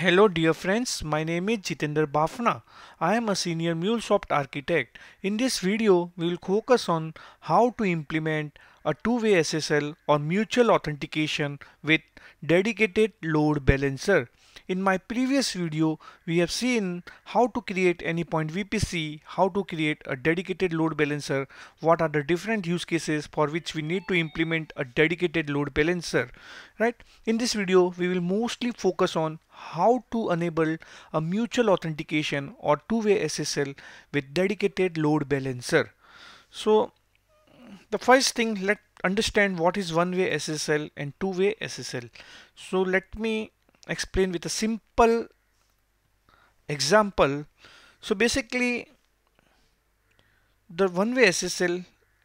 Hello dear friends, my name is Jitender Bafna. I am a senior MuleSoft architect. In this video, we will focus on how to implement a two-way SSL or mutual authentication with dedicated load balancer. In my previous video, we have seen how to create any point VPC, how to create a dedicated load balancer, what are the different use cases for which we need to implement a dedicated load balancer, right? In this video, we will mostly focus on how to enable a mutual authentication or two-way SSL with dedicated load balancer. So the first thing, let understand what is one-way SSL and two-way SSL. So let me explain with a simple example. So basically the one-way SSL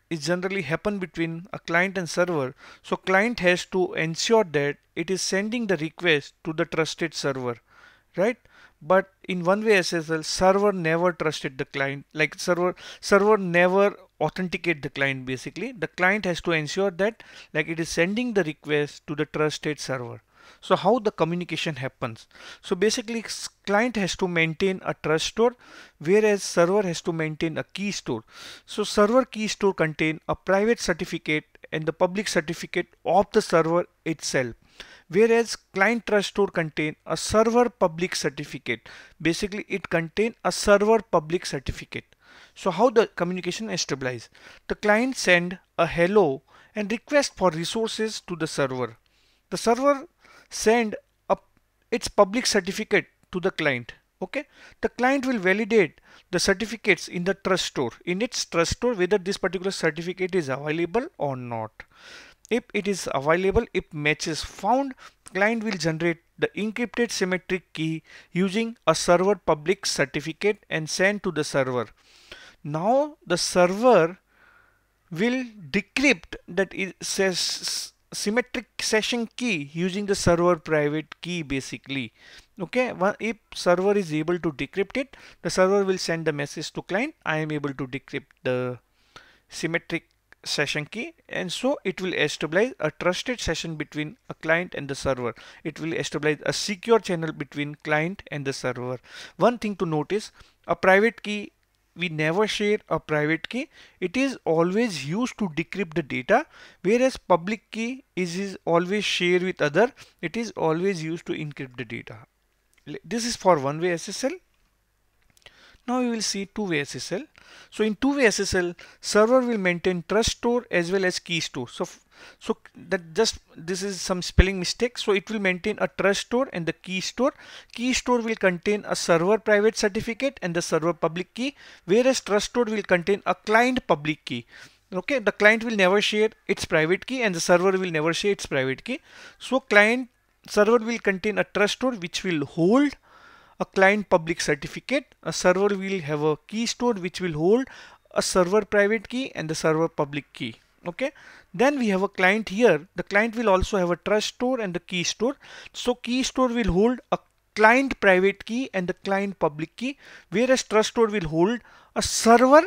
is generally happen between a client and server. So client has to ensure that it is sending the request to the trusted server, right? But in one-way SSL, server never trusted the client. Like server, server never authenticate the client basically. The client has to ensure that like it is sending the request to the trusted server. So how the communication happens? So basically client has to maintain a trust store whereas server has to maintain a key store. So server key store contain a private certificate and the public certificate of the server itself whereas client trust store contain a server public certificate basically it contain a server public certificate so how the communication is stabilized the client send a hello and request for resources to the server the server send a, its public certificate to the client okay the client will validate the certificates in the trust store in its trust store whether this particular certificate is available or not if it is available if match is found client will generate the encrypted symmetric key using a server public certificate and send to the server now the server will decrypt that it says symmetric session key using the server private key basically okay if server is able to decrypt it the server will send the message to client I am able to decrypt the symmetric session key and so it will establish a trusted session between a client and the server it will establish a secure channel between client and the server one thing to notice a private key we never share a private key. It is always used to decrypt the data whereas public key is, is always shared with other. It is always used to encrypt the data. This is for one-way SSL. Now we will see two-way SSL. So in two-way SSL, server will maintain trust store as well as key store. So so that just this is some spelling mistake so it will maintain a trust store and the key store key store will contain a server private certificate and the server public key whereas trust store will contain a client public key okay the client will never share its private key and the server will never share its private key so client server will contain a trust store which will hold a client public certificate a server will have a key store which will hold a server private key and the server public key okay then we have a client here the client will also have a trust store and the key store so key store will hold a client private key and the client public key whereas trust store will hold a server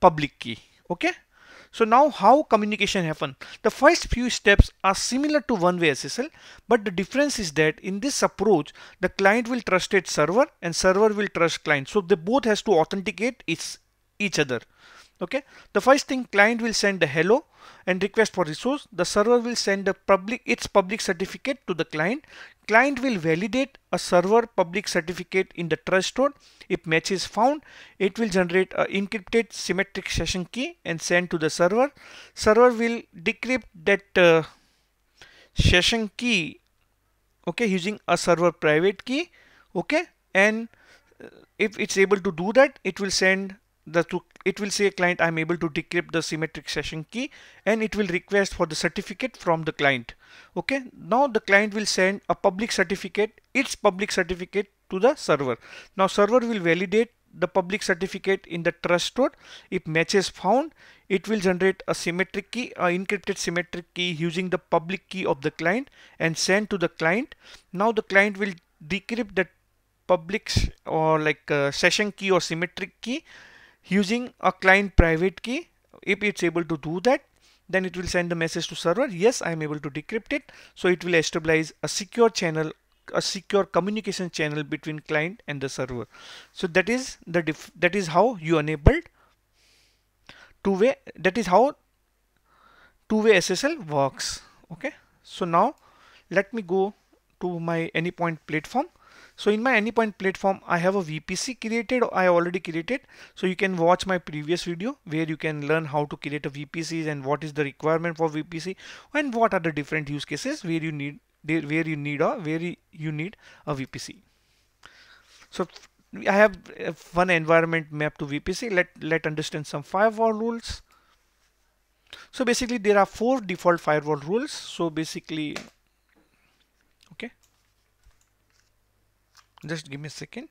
public key okay so now how communication happen the first few steps are similar to one-way SSL but the difference is that in this approach the client will trust its server and server will trust client so they both has to authenticate each other Okay. The first thing client will send a hello and request for resource. The server will send a public its public certificate to the client. Client will validate a server public certificate in the trust store. If match is found, it will generate a encrypted symmetric session key and send to the server. Server will decrypt that uh, session key okay using a server private key okay and uh, if it's able to do that it will send the to, it will say client I'm able to decrypt the symmetric session key and it will request for the certificate from the client. Okay, now the client will send a public certificate, its public certificate to the server. Now server will validate the public certificate in the trust store. If matches found, it will generate a symmetric key, a encrypted symmetric key using the public key of the client and send to the client. Now the client will decrypt the public or like uh, session key or symmetric key using a client private key. If it's able to do that, then it will send the message to server. Yes, I am able to decrypt it. So it will establish a secure channel, a secure communication channel between client and the server. So that is the that is how you enabled two-way. That is how two-way SSL works. Okay. So now let me go to my AnyPoint platform so in my Anypoint platform, I have a VPC created, I already created. So you can watch my previous video where you can learn how to create a VPCs and what is the requirement for VPC and what are the different use cases where you need where you need a where you need a VPC. So I have one environment mapped to VPC. Let let understand some firewall rules. So basically there are four default firewall rules. So basically just give me a second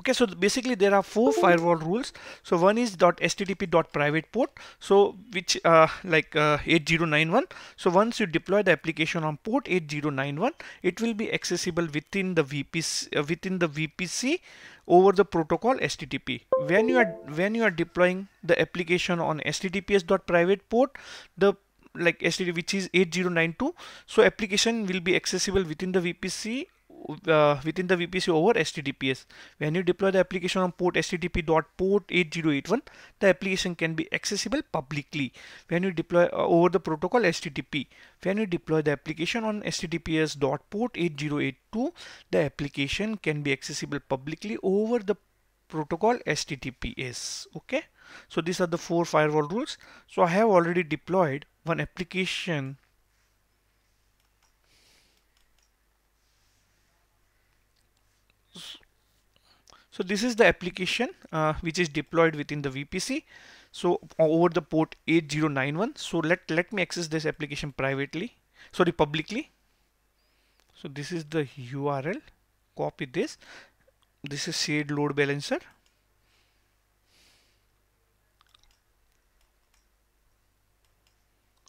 okay so basically there are four firewall rules so one is private port so which uh, like uh, 8091 so once you deploy the application on port 8091 it will be accessible within the VPC uh, within the VPC over the protocol HTTP when you are when you are deploying the application on HTTPS private port the like HTTP which is 8092 so application will be accessible within the VPC uh, within the VPC over HTTPS. When you deploy the application on port http.port 8081, the application can be accessible publicly. When you deploy uh, over the protocol HTTP, when you deploy the application on https.port 8082, the application can be accessible publicly over the protocol HTTPS. Okay. So these are the four firewall rules. So I have already deployed one application So this is the application uh, which is deployed within the VPC. So over the port 8091. So let, let me access this application privately, sorry, publicly. So this is the URL, copy this. This is shared load balancer.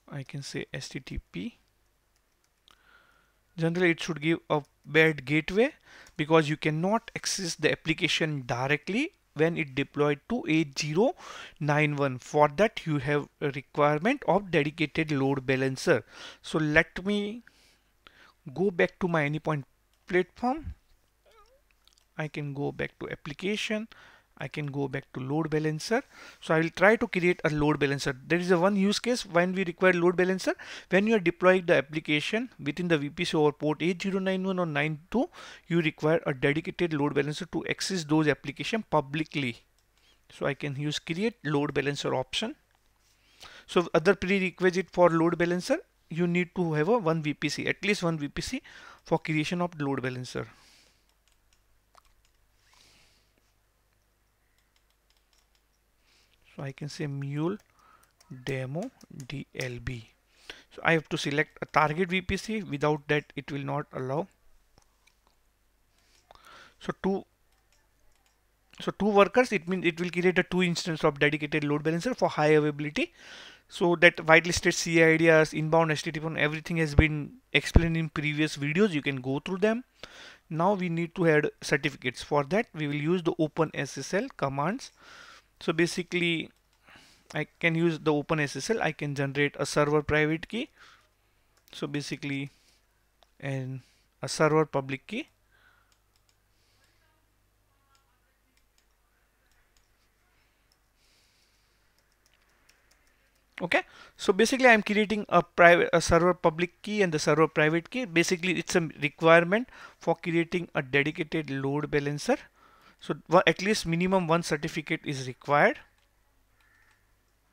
I can say HTTP. Generally it should give a bad gateway because you cannot access the application directly when it deployed to 8091 for that you have a requirement of dedicated load balancer so let me go back to my anypoint platform I can go back to application I can go back to load balancer. So I will try to create a load balancer. There is a one use case when we require load balancer. When you are deploying the application within the VPC over port 8091 or 92, you require a dedicated load balancer to access those application publicly. So I can use create load balancer option. So other prerequisite for load balancer, you need to have a one VPC, at least one VPC for creation of load balancer. so I can say mule demo DLB so I have to select a target VPC without that it will not allow so two so two workers it means it will create a two instance of dedicated load balancer for high availability so that whitelisted CI ideas inbound HTTP and everything has been explained in previous videos you can go through them now we need to add certificates for that we will use the open SSL commands so basically I can use the OpenSSL I can generate a server private key so basically and a server public key okay so basically i'm creating a private a server public key and the server private key basically it's a requirement for creating a dedicated load balancer so at least minimum one certificate is required.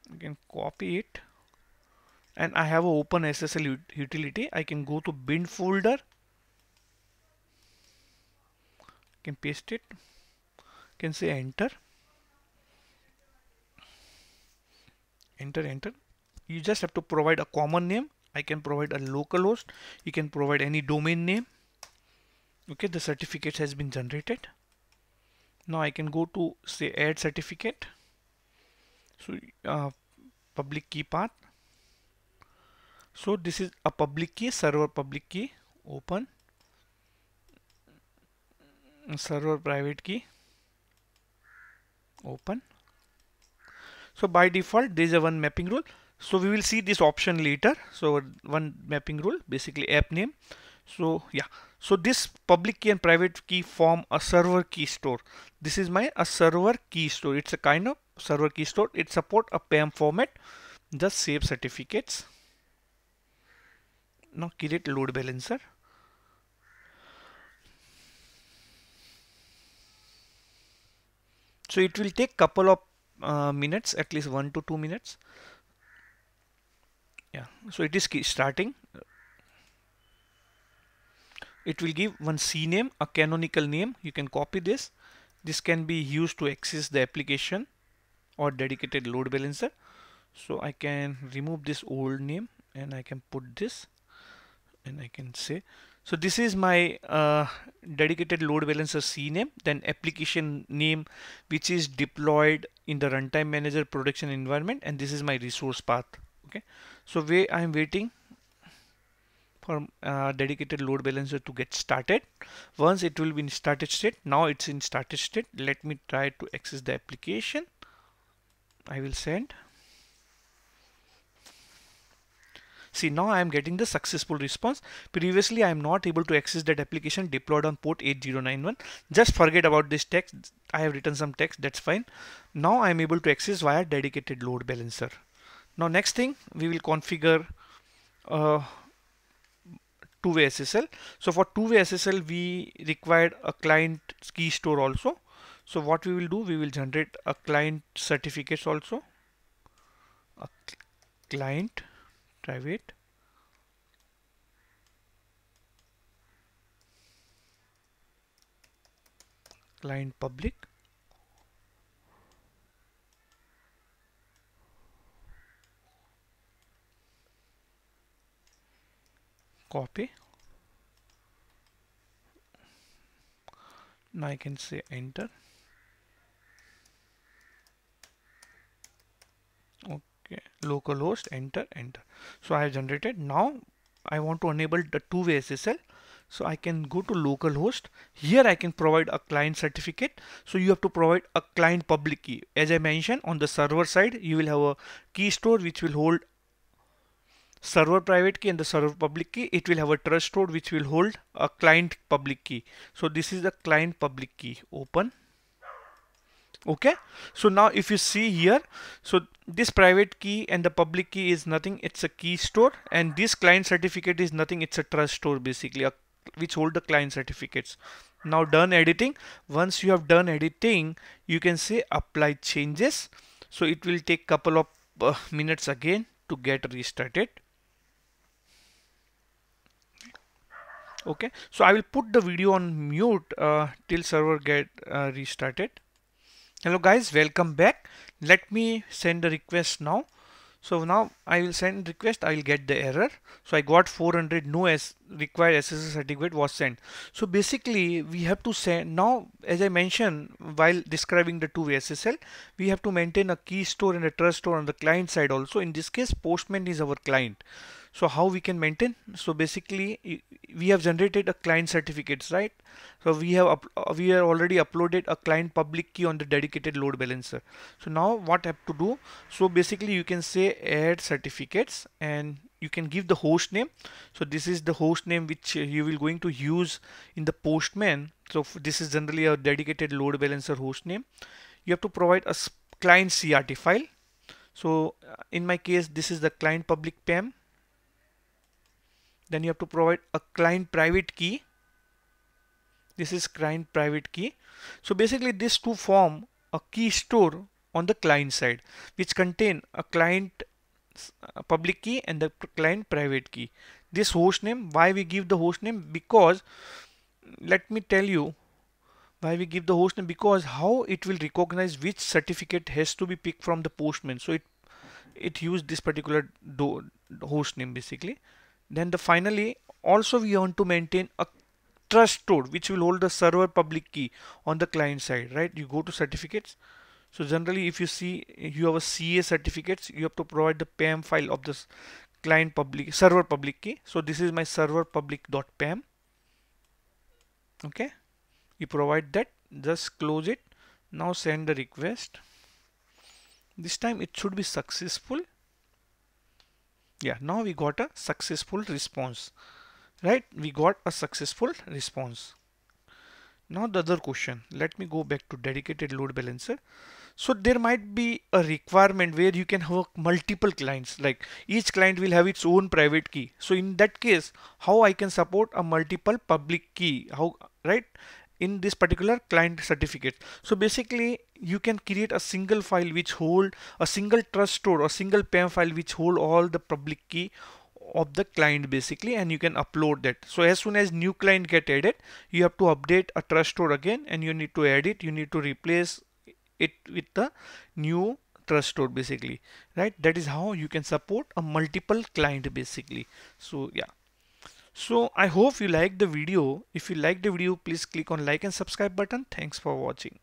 You can copy it and I have a open SSL utility. I can go to bin folder. I can paste it. I can say enter. Enter, enter. You just have to provide a common name. I can provide a local host. You can provide any domain name. Okay, the certificate has been generated now I can go to say add certificate so uh, public key path so this is a public key server public key open server private key open so by default there is a one mapping rule so we will see this option later so one mapping rule basically app name so yeah so this public key and private key form a server key store. This is my a server key store. It's a kind of server key store. It support a PAM format. Just save certificates. Now create load balancer. So it will take couple of uh, minutes, at least one to two minutes. Yeah, so it is starting it will give one C name, a canonical name. You can copy this. This can be used to access the application or dedicated load balancer. So I can remove this old name and I can put this and I can say so this is my uh, dedicated load balancer C name, then application name, which is deployed in the runtime manager production environment. And this is my resource path. Okay. So where I'm waiting for uh, dedicated load balancer to get started once it will be in started state now it's in started state let me try to access the application I will send see now I am getting the successful response previously I am not able to access that application deployed on port 8091 just forget about this text I have written some text that's fine now I am able to access via dedicated load balancer now next thing we will configure uh, two-way SSL. So for two-way SSL, we required a client key store also. So what we will do, we will generate a client certificates also. A client private client public copy now I can say enter okay localhost enter enter so I have generated now I want to enable the two-way SSL so I can go to localhost here I can provide a client certificate so you have to provide a client public key as I mentioned on the server side you will have a key store which will hold server private key and the server public key it will have a trust node which will hold a client public key so this is the client public key open okay so now if you see here so this private key and the public key is nothing it's a key store and this client certificate is nothing it's a trust store basically a, which hold the client certificates now done editing once you have done editing you can say apply changes so it will take couple of uh, minutes again to get restarted okay so I will put the video on mute uh, till server get uh, restarted hello guys welcome back let me send a request now so now I will send request I will get the error so I got 400 no as required SSL certificate was sent so basically we have to send now as I mentioned while describing the two-way SSL we have to maintain a key store and a trust store on the client side also in this case postman is our client so how we can maintain so basically we have generated a client certificates right so we have uh, we have already uploaded a client public key on the dedicated load balancer so now what I have to do so basically you can say add certificates and you can give the host name so this is the host name which uh, you will going to use in the postman so this is generally a dedicated load balancer host name you have to provide a client CRT file so uh, in my case this is the client public PAM then you have to provide a client private key this is client private key so basically this to form a key store on the client side which contain a client uh, public key and the client private key this host name why we give the host name because let me tell you why we give the host name because how it will recognize which certificate has to be picked from the postman so it it used this particular do, host name basically then the finally also we want to maintain a trust store which will hold the server public key on the client side, right? You go to certificates. So generally if you see you have a CA certificates, you have to provide the PAM file of this client public server public key. So this is my server public PAM Okay. You provide that, just close it. Now send the request. This time it should be successful yeah now we got a successful response right we got a successful response now the other question let me go back to dedicated load balancer so there might be a requirement where you can have multiple clients like each client will have its own private key so in that case how I can support a multiple public key how right in this particular client certificate so basically you can create a single file which hold a single trust store or single PAM file which hold all the public key of the client basically and you can upload that so as soon as new client get added you have to update a trust store again and you need to add it you need to replace it with the new trust store basically right that is how you can support a multiple client basically so yeah so i hope you like the video if you like the video please click on like and subscribe button thanks for watching